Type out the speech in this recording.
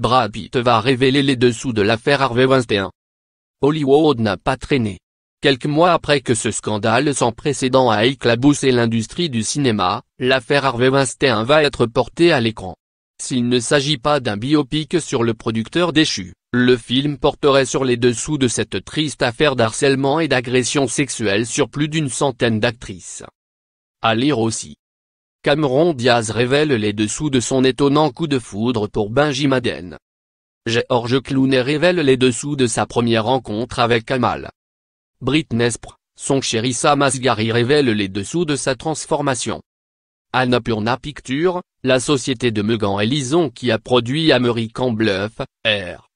Brad Pitt va révéler les dessous de l'affaire Harvey Weinstein. Hollywood n'a pas traîné. Quelques mois après que ce scandale sans précédent a éclaboussé l'industrie du cinéma, l'affaire Harvey Weinstein va être portée à l'écran. S'il ne s'agit pas d'un biopic sur le producteur déchu, le film porterait sur les dessous de cette triste affaire d'harcèlement et d'agression sexuelle sur plus d'une centaine d'actrices. À lire aussi. Cameron Diaz révèle les dessous de son étonnant coup de foudre pour Benji Madden. George Clooney révèle les dessous de sa première rencontre avec Kamal. Britney Spears, son chéri Sam Asghari révèle les dessous de sa transformation. Annapurna Picture, la société de Megan Ellison qui a produit American Bluff, R.